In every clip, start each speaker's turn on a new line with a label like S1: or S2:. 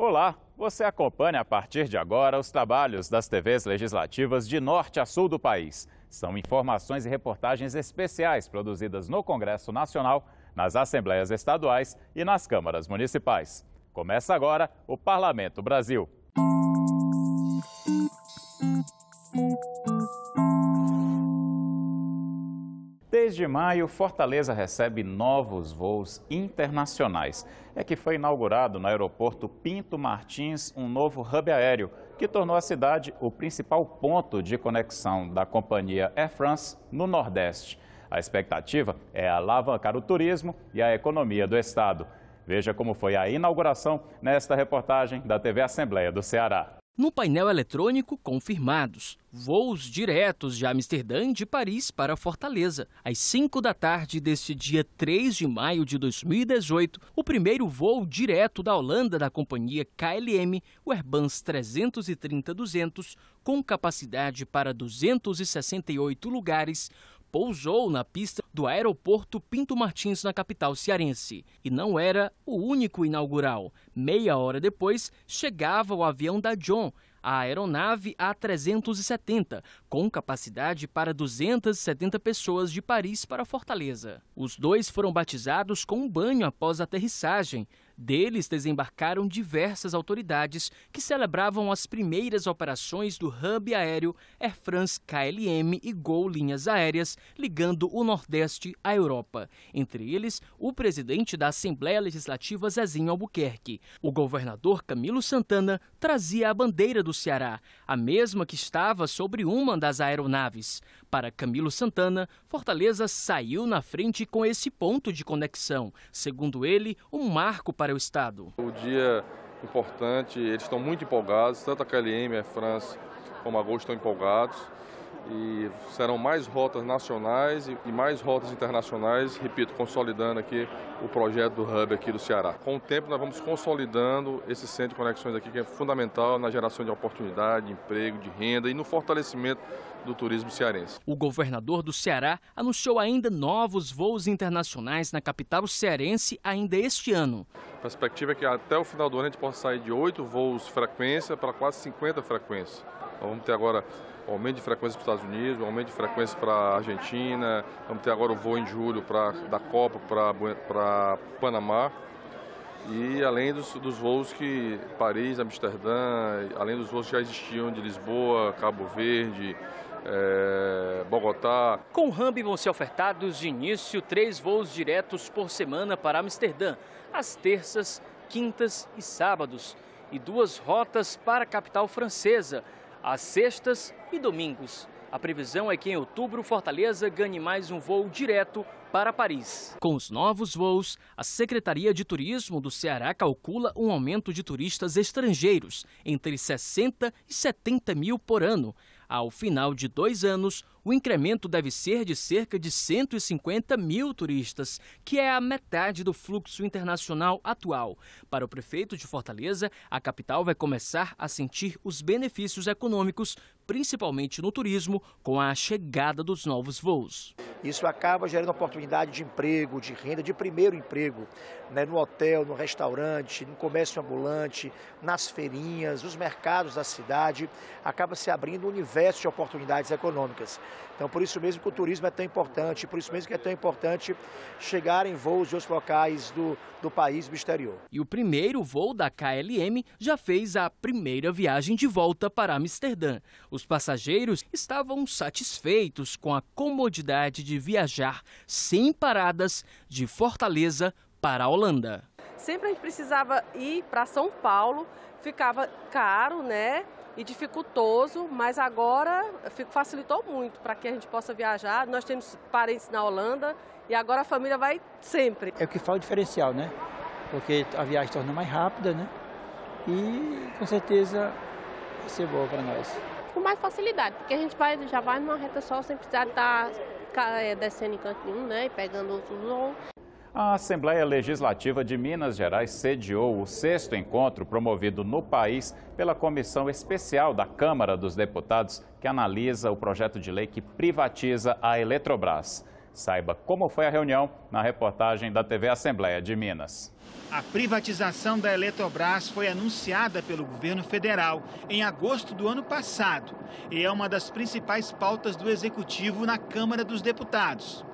S1: Olá, você acompanha a partir de agora os trabalhos das TVs legislativas de norte a sul do país. São informações e reportagens especiais produzidas no Congresso Nacional, nas Assembleias Estaduais e nas Câmaras Municipais. Começa agora o Parlamento Brasil. Desde de maio, Fortaleza recebe novos voos internacionais. É que foi inaugurado no aeroporto Pinto Martins um novo hub aéreo, que tornou a cidade o principal ponto de conexão da companhia Air France no Nordeste. A expectativa é alavancar o turismo e a economia do estado. Veja como foi a inauguração nesta reportagem da TV Assembleia do Ceará
S2: no painel eletrônico confirmados. Voos diretos de Amsterdã e de Paris para Fortaleza. Às 5 da tarde deste dia 3 de maio de 2018, o primeiro voo direto da Holanda da companhia KLM, o Airbus 330-200, com capacidade para 268 lugares, pousou na pista do aeroporto Pinto Martins, na capital cearense. E não era o único inaugural. Meia hora depois, chegava o avião da John, a aeronave A370, com capacidade para 270 pessoas de Paris para Fortaleza. Os dois foram batizados com um banho após a aterrissagem. Deles desembarcaram diversas autoridades que celebravam as primeiras operações do hub aéreo Air France KLM e Gol Linhas Aéreas, ligando o Nordeste à Europa. Entre eles, o presidente da Assembleia Legislativa Zezinho Albuquerque. O governador Camilo Santana trazia a bandeira do Ceará, a mesma que estava sobre uma das aeronaves. Para Camilo Santana, Fortaleza saiu na frente com esse ponto de conexão, segundo ele, um marco para para o Estado. O dia
S3: importante, eles estão muito empolgados, tanto a KLM, a França como a Gol estão empolgados e serão mais rotas nacionais e mais rotas internacionais, repito, consolidando aqui o projeto do Hub aqui do Ceará. Com o tempo nós vamos consolidando esse centro de conexões aqui que é fundamental na geração de oportunidade, de emprego, de renda e no fortalecimento
S2: do turismo cearense. O governador do Ceará anunciou ainda novos voos internacionais na capital cearense ainda este ano.
S3: A perspectiva é que até o final do ano a gente possa sair de oito voos frequência para quase 50 frequências. Nós vamos ter agora aumento de frequência para os Estados Unidos, aumento de frequência para a Argentina, vamos ter agora o voo em julho para da Copa para Panamá. E além dos, dos, voos que Paris, Amsterdã, além dos voos que já existiam de Lisboa, Cabo Verde, é, Bogotá.
S2: Com o Rambi vão ser ofertados de início três voos diretos por semana para Amsterdã, às terças, quintas e sábados, e duas rotas para a capital francesa, às sextas e domingos. A previsão é que em outubro Fortaleza ganhe mais um voo direto para Paris. Com os novos voos, a Secretaria de Turismo do Ceará calcula um aumento de turistas estrangeiros entre 60 e 70 mil por ano. Ao final de dois anos, o incremento deve ser de cerca de 150 mil turistas, que é a metade do fluxo internacional atual. Para o prefeito de Fortaleza, a capital vai começar a sentir os benefícios econômicos principalmente no turismo, com a chegada dos novos voos. Isso acaba gerando oportunidade de emprego, de renda, de primeiro emprego, né, no hotel, no restaurante, no comércio ambulante, nas feirinhas, nos mercados da cidade. Acaba se abrindo um universo de oportunidades econômicas. Então, por isso mesmo que o turismo é tão importante, por isso mesmo que é tão importante chegar em voos de outros locais do, do país, do exterior. E o primeiro voo da KLM já fez a primeira viagem de volta para Amsterdã. Os passageiros estavam satisfeitos com a comodidade de viajar sem paradas de Fortaleza para a Holanda.
S4: Sempre a gente precisava ir para São Paulo, ficava caro, né? e dificultoso, mas agora facilitou muito para que a gente possa viajar. Nós temos parentes na Holanda e agora a família vai sempre.
S1: É o que fala o diferencial, né? Porque a viagem torna mais rápida, né? E com certeza vai ser boa para nós.
S4: Com mais facilidade, porque a gente vai, já vai numa reta só sem precisar tá, estar eh, descendo em canto nenhum, né? E pegando outros voos.
S1: A Assembleia Legislativa de Minas Gerais sediou o sexto encontro promovido no país pela Comissão Especial da Câmara dos Deputados, que analisa o projeto de lei que privatiza a Eletrobras. Saiba como foi a reunião na reportagem da TV Assembleia de Minas.
S5: A privatização da Eletrobras foi anunciada pelo governo federal em agosto do ano passado e é uma das principais pautas do executivo na Câmara dos Deputados.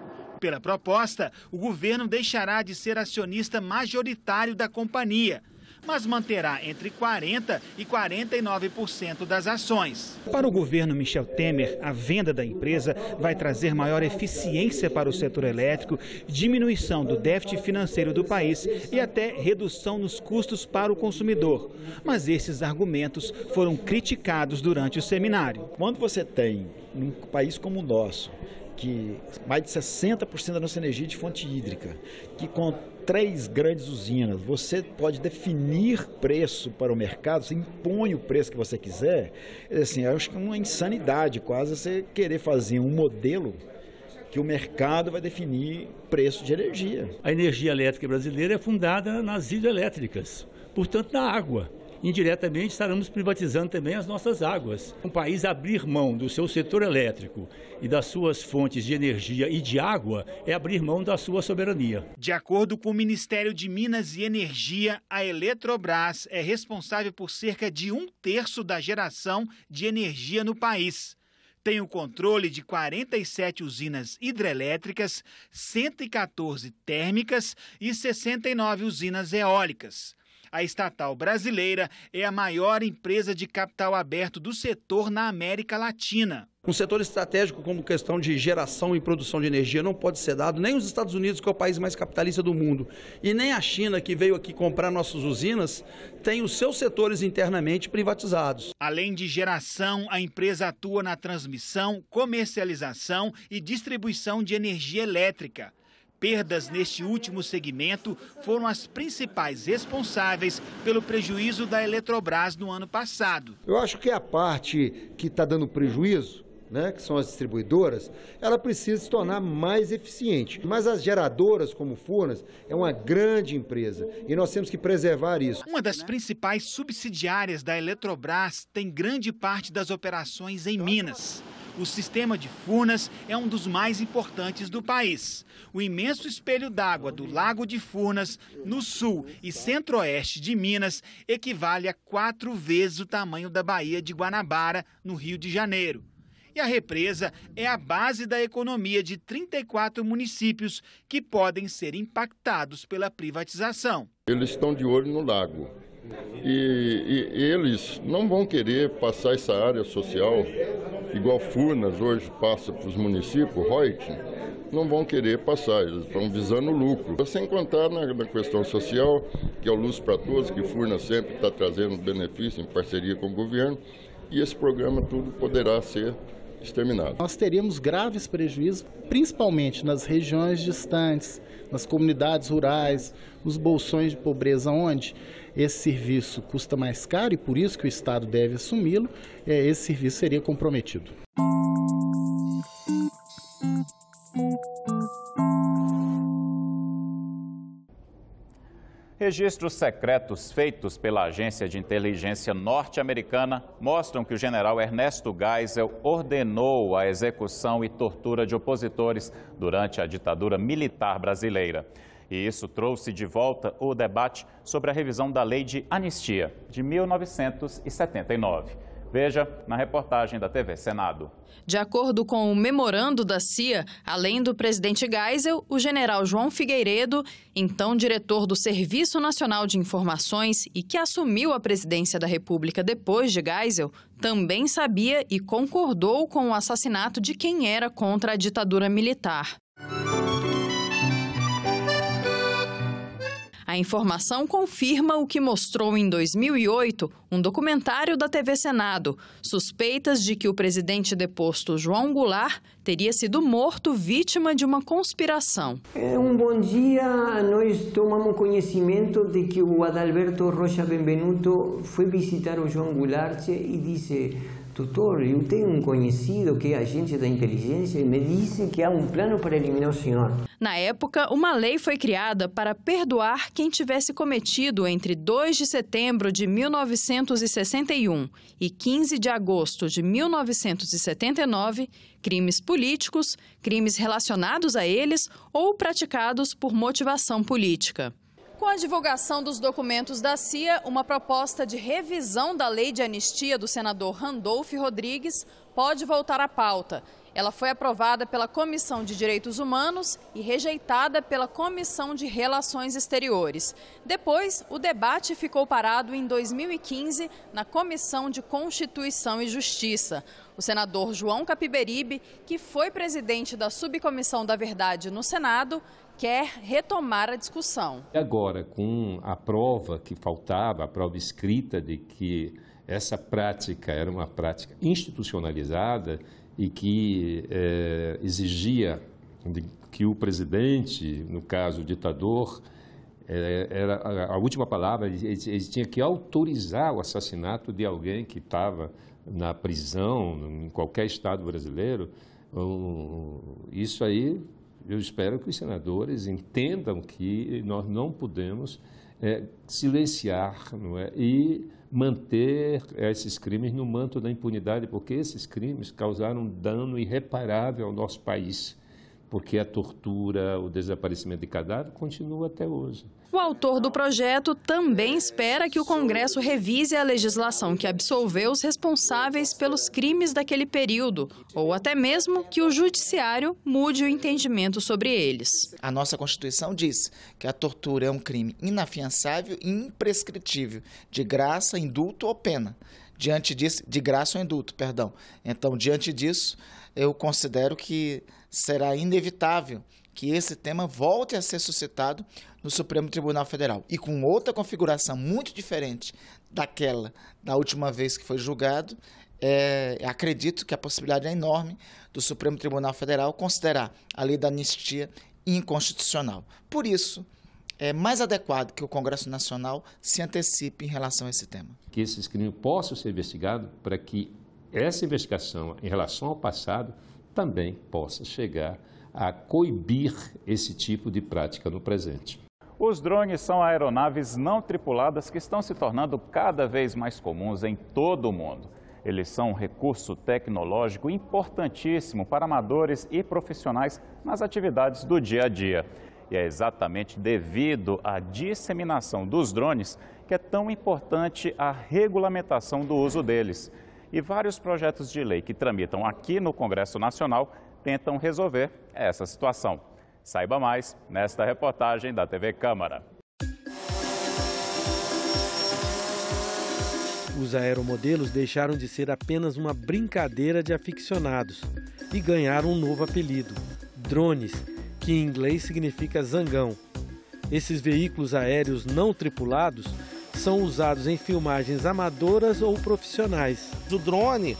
S5: Pela proposta, o governo deixará de ser acionista majoritário da companhia, mas manterá entre 40% e 49% das ações. Para o governo Michel Temer, a venda da empresa vai trazer maior eficiência para o setor elétrico, diminuição do déficit financeiro do país e até redução nos custos para o consumidor. Mas esses argumentos foram criticados durante o seminário. Quando você tem, num país como o nosso, que mais de 60% da nossa energia é de fonte hídrica, que com três grandes usinas, você pode definir preço para o mercado, você impõe o preço que você quiser. É assim, acho que é uma insanidade quase você querer fazer um modelo que o mercado vai definir preço de energia.
S1: A energia elétrica brasileira é fundada nas hidrelétricas, portanto na água indiretamente estaremos privatizando também as nossas águas. Um país abrir mão do seu setor
S5: elétrico e das suas fontes de energia e de água é abrir mão da sua soberania. De acordo com o Ministério de Minas e Energia, a Eletrobras é responsável por cerca de um terço da geração de energia no país tem o controle de 47 usinas hidrelétricas, 114 térmicas e 69 usinas eólicas a estatal brasileira é a maior empresa de capital aberto do setor na América Latina. Um setor estratégico como questão de geração e produção de energia não pode ser dado nem os Estados Unidos, que é o país mais capitalista do mundo, e nem a China, que veio aqui comprar nossas usinas, tem os seus setores internamente privatizados. Além de geração, a empresa atua na transmissão, comercialização e distribuição de energia elétrica perdas neste último segmento foram as principais responsáveis pelo prejuízo da Eletrobras no ano passado.
S3: Eu acho que a parte que está dando prejuízo né, que são as distribuidoras, ela precisa se tornar mais eficiente. Mas as geradoras, como Furnas, é uma grande empresa e nós temos que preservar isso.
S5: Uma das principais subsidiárias da Eletrobras tem grande parte das operações em Minas. O sistema de Furnas é um dos mais importantes do país. O imenso espelho d'água do Lago de Furnas, no sul e centro-oeste de Minas, equivale a quatro vezes o tamanho da Baía de Guanabara, no Rio de Janeiro. E a represa é a base da economia de 34 municípios que podem ser impactados pela privatização.
S3: Eles estão de olho no lago. E, e, eles não vão querer passar essa área social igual Furnas hoje passa para os municípios, Reut, não vão querer passar, eles estão visando
S1: lucro. Sem contar na, na questão social, que é o Luz para Todos, que Furnas sempre está trazendo
S3: benefício em parceria com o governo, e esse programa tudo poderá ser exterminado.
S1: Nós teríamos graves prejuízos, principalmente nas regiões distantes, nas comunidades rurais, nos bolsões de pobreza, onde esse serviço custa mais caro e por isso que o Estado deve assumi-lo, é, esse serviço seria comprometido. Música Registros secretos feitos pela agência de inteligência norte-americana mostram que o general Ernesto Geisel ordenou a execução e tortura de opositores durante a ditadura militar brasileira. E isso trouxe de volta o debate sobre a revisão da lei de anistia de 1979. Veja na reportagem da TV Senado.
S4: De acordo com o memorando da CIA, além do presidente Geisel, o general João Figueiredo, então diretor do Serviço Nacional de Informações e que assumiu a presidência da República depois de Geisel, também sabia e concordou com o assassinato de quem era contra a ditadura militar. A informação confirma o que mostrou em 2008 um documentário da TV Senado, suspeitas de que o presidente deposto João Goulart teria sido morto vítima de uma conspiração. É
S2: Um bom dia, nós tomamos conhecimento de que o Adalberto Rocha Benvenuto foi visitar o João Goulart e disse doutor, eu tenho um conhecido que é agente da inteligência e me disse que há um plano para eliminar o senhor.
S4: Na época, uma lei foi criada para perdoar quem tivesse cometido entre 2 de setembro de 1961 e 15 de agosto de 1979 crimes políticos, crimes relacionados a eles ou praticados por motivação política. Com a divulgação dos documentos da CIA, uma proposta de revisão da lei de anistia do senador Randolph Rodrigues pode voltar à pauta. Ela foi aprovada pela Comissão de Direitos Humanos e rejeitada pela Comissão de Relações Exteriores. Depois, o debate ficou parado em 2015 na Comissão de Constituição e Justiça. O senador João Capiberibe, que foi presidente da Subcomissão da Verdade no Senado, quer retomar a discussão.
S3: Agora, com a prova que faltava, a prova escrita de que essa prática era uma prática institucionalizada e que é, exigia que o presidente, no caso o ditador, é, era a última palavra, ele, ele tinha que autorizar o assassinato de alguém que estava na prisão, em qualquer estado brasileiro, isso aí eu espero que os senadores entendam que nós não podemos é, silenciar não é? e manter é, esses crimes no manto da impunidade, porque esses crimes causaram um dano irreparável ao nosso país porque a tortura, o desaparecimento de cadáver continua até hoje.
S4: O autor do projeto também espera que o Congresso revise a legislação que absolveu os responsáveis pelos crimes daquele período, ou até mesmo que o judiciário mude o entendimento sobre eles. A nossa Constituição
S2: diz que a tortura é um crime inafiançável e imprescritível, de graça, indulto ou pena diante disso, de graça ou indulto, perdão. Então, diante disso, eu considero que será inevitável que esse tema volte a ser suscitado no Supremo Tribunal Federal e com outra configuração muito diferente daquela da última vez que foi julgado. É, acredito que a possibilidade é enorme do Supremo Tribunal Federal considerar a lei da anistia inconstitucional. Por isso, é mais adequado que o Congresso Nacional se antecipe em relação a esse tema.
S3: Que esses crimes possam ser investigados para que essa investigação em relação ao passado também possa chegar a coibir esse tipo de prática no presente.
S1: Os drones são aeronaves não tripuladas que estão se tornando cada vez mais comuns em todo o mundo. Eles são um recurso tecnológico importantíssimo para amadores e profissionais nas atividades do dia a dia. E é exatamente devido à disseminação dos drones que é tão importante a regulamentação do uso deles e vários projetos de lei que tramitam aqui no Congresso Nacional tentam resolver essa situação. Saiba mais nesta reportagem da TV Câmara.
S6: Os aeromodelos deixaram de ser apenas uma brincadeira de aficionados e ganharam um novo apelido: drones, que em inglês significa zangão. Esses veículos aéreos não tripulados são usados em filmagens amadoras ou profissionais. O drone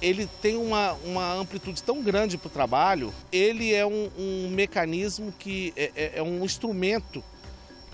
S6: ele tem uma, uma amplitude tão grande para o trabalho, ele é um, um mecanismo que é, é, é, um instrumento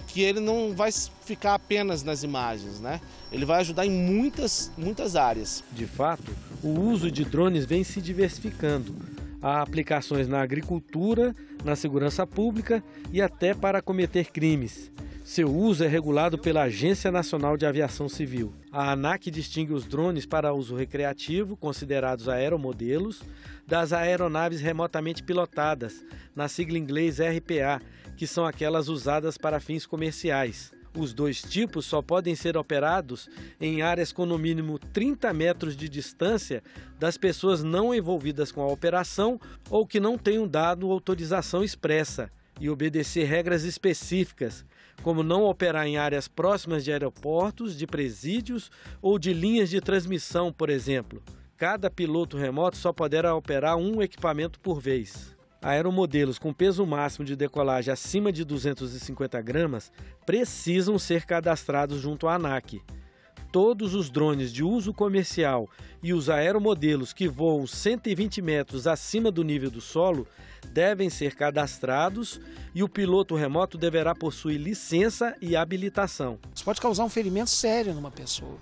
S6: que ele não vai ficar apenas nas imagens, né? Ele vai ajudar em muitas, muitas áreas. De fato, o uso de drones vem se diversificando. Há aplicações na agricultura, na segurança pública e até para cometer crimes. Seu uso é regulado pela Agência Nacional de Aviação Civil. A ANAC distingue os drones para uso recreativo, considerados aeromodelos, das aeronaves remotamente pilotadas, na sigla inglesa RPA, que são aquelas usadas para fins comerciais. Os dois tipos só podem ser operados em áreas com no mínimo 30 metros de distância das pessoas não envolvidas com a operação ou que não tenham dado autorização expressa e obedecer regras específicas como não operar em áreas próximas de aeroportos, de presídios ou de linhas de transmissão, por exemplo. Cada piloto remoto só poderá operar um equipamento por vez. Aeromodelos com peso máximo de decolagem acima de 250 gramas precisam ser cadastrados junto à ANAC todos os drones de uso comercial e os aeromodelos que voam 120 metros acima do nível do solo devem ser cadastrados e o piloto remoto deverá possuir licença e habilitação.
S5: Isso pode causar um ferimento sério numa pessoa.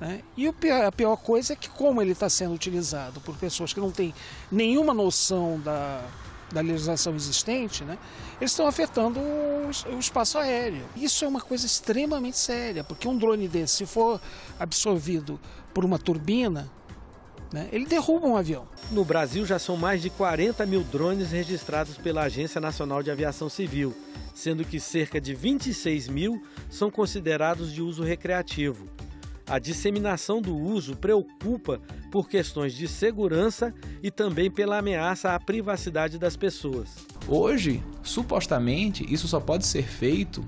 S5: Né? E a pior coisa é que, como ele está sendo utilizado por pessoas que não têm nenhuma noção da da legislação existente, né, eles estão afetando o, espaço aéreo. Isso é uma coisa extremamente séria, porque um drone desse, se for absorvido por uma turbina, né, ele derruba um avião.
S6: No Brasil já são mais de 40 mil drones registrados pela Agência Nacional de Aviação Civil, sendo que cerca de 26 mil são considerados de uso recreativo. A disseminação do uso preocupa por questões de segurança e também pela ameaça à privacidade das pessoas. Hoje,
S2: supostamente, isso só pode ser feito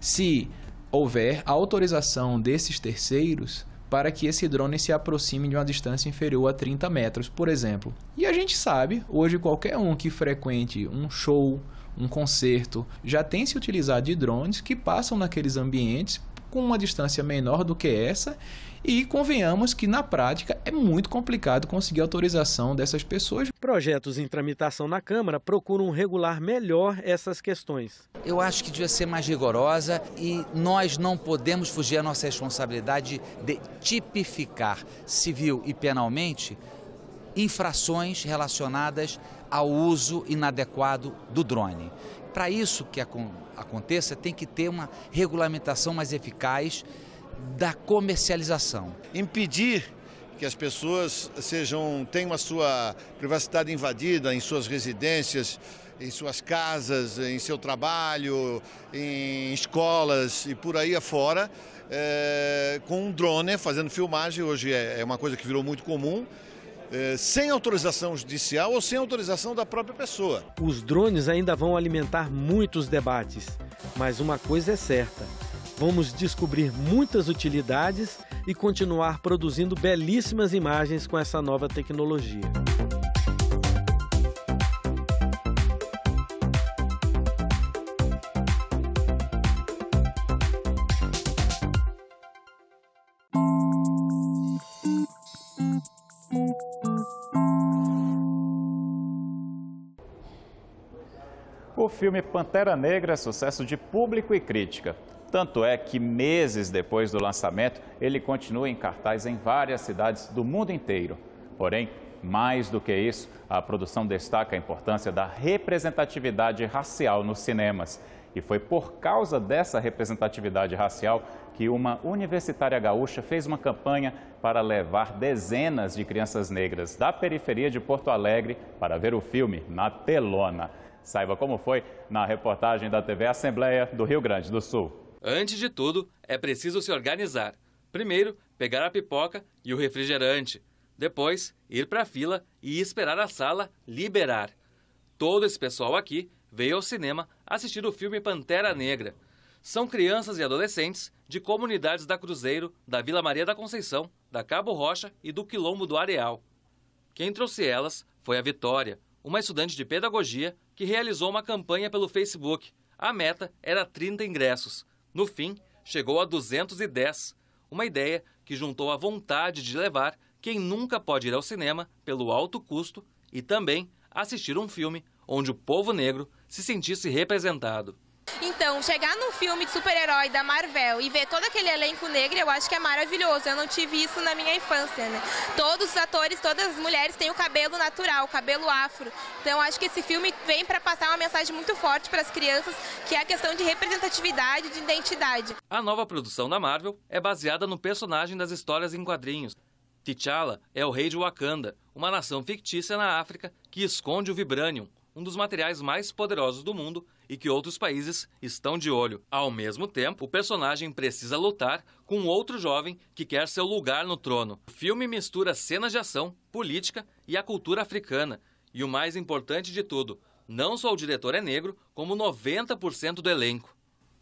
S2: se houver a autorização desses terceiros para que esse drone se aproxime de uma distância inferior a 30 metros, por exemplo. E a gente sabe, hoje qualquer um que frequente um show, um concerto, já tem se utilizado de drones que passam naqueles ambientes com uma distância menor do que essa. E convenhamos que na prática é muito complicado conseguir autorização dessas
S6: pessoas. Projetos em tramitação na Câmara procuram regular melhor essas questões. Eu acho que devia ser mais rigorosa e nós não podemos fugir à nossa responsabilidade
S5: de tipificar civil e penalmente infrações relacionadas ao uso inadequado do drone. Para isso que aconteça, tem que ter uma regulamentação mais eficaz da comercialização. Impedir que as pessoas sejam tenham a sua privacidade invadida em suas residências, em suas casas, em seu trabalho, em escolas e por aí afora, é, com um drone fazendo filmagem, hoje é, é uma coisa que virou muito comum. Eh, sem autorização judicial ou sem autorização da própria pessoa.
S6: Os drones ainda vão alimentar muitos debates, mas uma coisa é certa: vamos descobrir muitas utilidades e continuar produzindo belíssimas imagens com essa nova tecnologia.
S1: filme Pantera Negra é sucesso de público e crítica. Tanto é que, meses depois do lançamento, ele continua em cartaz em várias cidades do mundo inteiro. Porém, mais do que isso, a produção destaca a importância da representatividade racial nos cinemas. E foi por causa dessa representatividade racial que uma universitária gaúcha fez uma campanha para levar dezenas de crianças negras da periferia de Porto Alegre para ver o filme na telona. Saiba como foi na reportagem da TV Assembleia do Rio Grande do Sul.
S7: Antes de tudo, é preciso se organizar. Primeiro, pegar a pipoca e o refrigerante. Depois, ir para a fila e esperar a sala liberar. Todo esse pessoal aqui veio ao cinema assistir o filme Pantera Negra. São crianças e adolescentes de comunidades da Cruzeiro, da Vila Maria da Conceição, da Cabo Rocha e do Quilombo do Areal. Quem trouxe elas foi a Vitória, uma estudante de pedagogia que realizou uma campanha pelo Facebook. A meta era 30 ingressos. No fim, chegou a 210. Uma ideia que juntou a vontade de levar quem nunca pode ir ao cinema pelo alto custo e também assistir um filme onde o povo negro se sentisse representado. Então, chegar num filme de super-herói da Marvel e ver todo aquele elenco negro, eu acho que é maravilhoso. Eu não tive isso na minha infância, né? Todos os atores, todas as mulheres têm o cabelo natural, o cabelo afro. Então, eu acho que esse filme vem para passar uma mensagem muito forte para as crianças, que é a questão de representatividade, de identidade. A nova produção da Marvel é baseada no personagem das histórias em quadrinhos. T'Challa é o rei de Wakanda, uma nação fictícia na África que esconde o Vibranium, um dos materiais mais poderosos do mundo e que outros países estão de olho. Ao mesmo tempo, o personagem precisa lutar com outro jovem que quer seu lugar no trono. O filme mistura cenas de ação, política e a cultura africana. E o mais importante de tudo, não só o diretor é negro, como 90% do elenco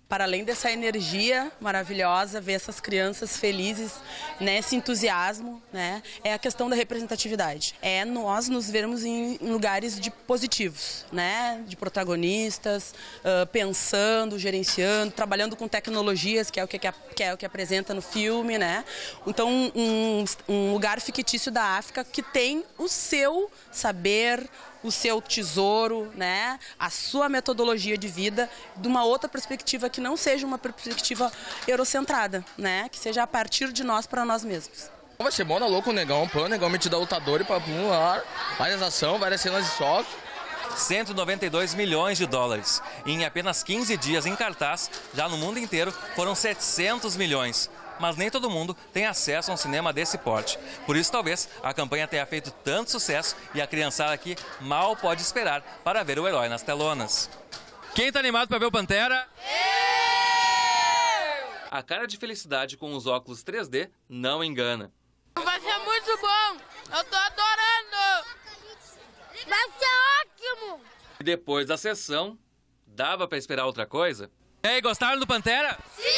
S4: para além dessa energia maravilhosa, ver essas crianças felizes, né, entusiasmo, né, é a questão da representatividade. É nós nos vermos em, lugares de positivos, né, de protagonistas, uh, pensando, gerenciando, trabalhando com tecnologias, que é o que, que, é, o que apresenta no filme, né. Então, um, um lugar fictício da África que tem o seu saber, o seu tesouro, né, a sua metodologia de vida de uma outra perspectiva que não seja uma perspectiva eurocentrada, né, que seja a partir de nós para nós mesmos.
S7: Vai ser bom dar louco o negão, pô, o negão metido a lutador e ar, várias ações, várias cenas de choque. 192 milhões de dólares. E em apenas 15 dias em cartaz, já no mundo inteiro, foram 700 milhões mas nem todo mundo tem acesso a um cinema desse porte. Por isso, talvez, a campanha tenha feito tanto sucesso e a criançada aqui mal pode esperar para ver o herói nas telonas. Quem está animado para ver o Pantera? Eu! A cara de felicidade com os óculos 3D não engana.
S4: Vai ser muito bom! Eu tô adorando!
S2: Vai ser ótimo!
S7: E depois da sessão, dava para esperar outra coisa? E aí, gostaram do Pantera? Sim!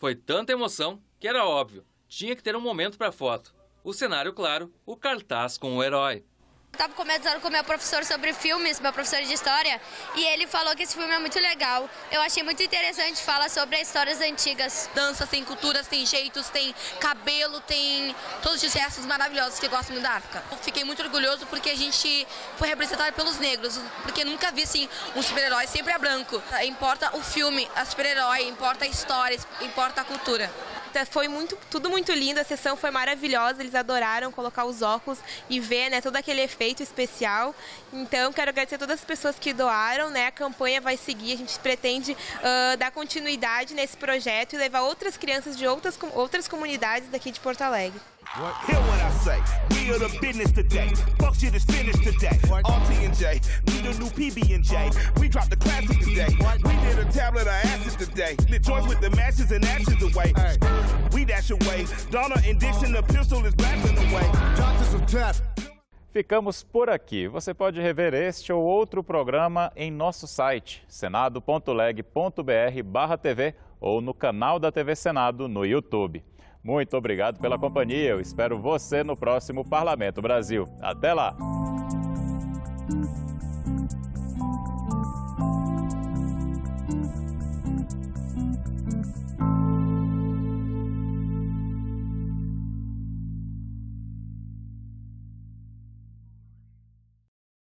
S7: Foi tanta emoção que era óbvio, tinha que ter um momento para foto. O cenário, claro, o cartaz com o herói.
S4: Estava conversando com meu professor sobre filmes, meu professor de história, e ele falou que esse filme é muito legal. Eu achei muito interessante, fala sobre as histórias antigas. Danças, tem culturas, tem jeitos, tem cabelo, tem todos os gestos maravilhosos que gostam gosto da África. Eu fiquei muito orgulhoso porque a gente foi representado pelos negros, porque nunca vi assim, um super-herói sempre é branco. Importa o filme, a super-herói, importa a história, importa a cultura.
S7: Tá, foi muito, tudo muito lindo, a sessão foi maravilhosa, eles adoraram colocar os óculos e ver né, todo aquele efeito especial. Então, quero agradecer a todas as pessoas que doaram, né? A campanha vai seguir, a gente pretende uh, dar continuidade nesse projeto e levar outras crianças de outras, outras comunidades daqui de Porto Alegre.
S6: Hear what I say. We are the
S5: business today. Fuck shit is finished today. RT and J, need a new PB and J. We dropped the classic today. We did a tablet of today. joints with the matches and ashes away. We dash away. and Dixon, the pistol is Doctors of death.
S1: Ficamos por aqui. Você pode rever este ou outro programa em nosso site senado.leg.br/tv ou no canal da TV Senado no YouTube. Muito obrigado pela companhia. Eu espero você no próximo Parlamento Brasil. Até lá.